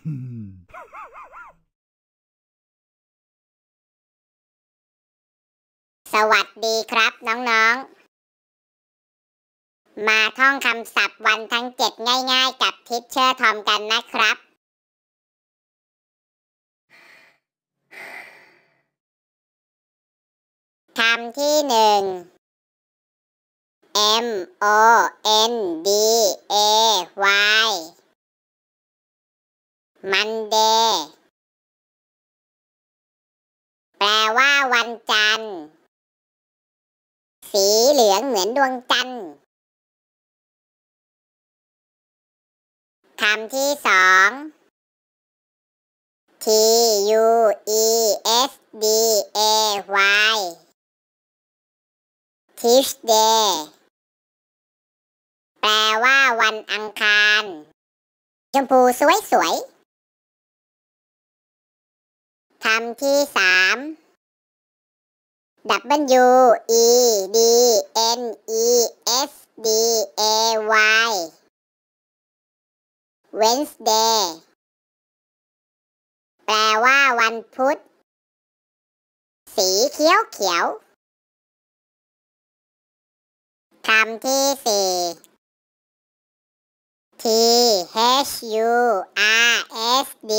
สวัสดีครับ น้อง ๆ มาท่องคำศัพท์วันทั้งเจ็ดง่าย ๆ กับทิชเชอร์ทอมกันนะครับ คำที่หนึ่ง M O N D A Y มันเดแปลว่าวันจันทร์สีเหลืองเหมือนดวงจันทร์คำที่สอง T U E S D A Y Tuesday แปลว่าวันอังคารชมพูสวยสวยำที่สาม W E D N E S D A Y Wednesday แปลว่าวันพุธ สีเขียวเขียว คำที่สี่ T H U R S D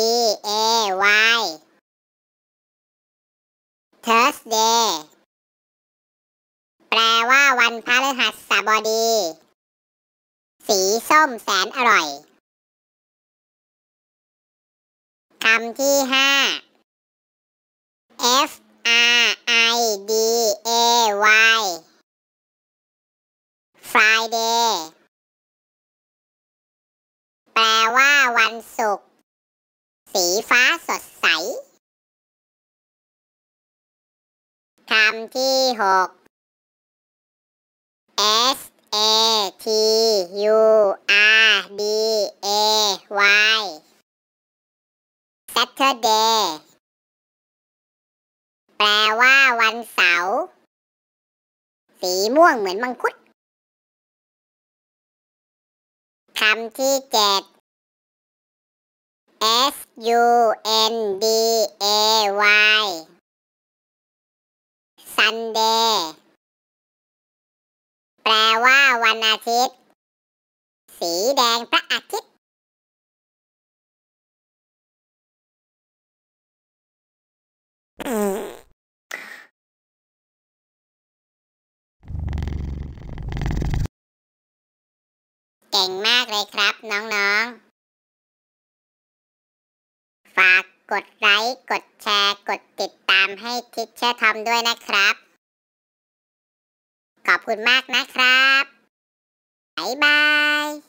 A Y Thursday แปลว่าวันพฤหัสบดี สีส้มแสนอร่อย คำที่ห้า F R I D A Y Friday แปลว่าวันศุกร์สีฟ้าสดใสคำที่หก S A T U R D A Y Saturday แปลว่าวันเสาร์ สีม่วงเหมือนมังคุด คำที่เจ็ด S U N D A Y Sunday แปลว่าวันอาทิตย์ สีแดงพระอาทิตย์ เก่งมากเลยครับ น้องๆ ฝากกดไลค์ กดแชร์ กดติดำให้ทิชเชอร์ทำด้วยนะครับ ขอบคุณมากนะครับ บ๊ายบาย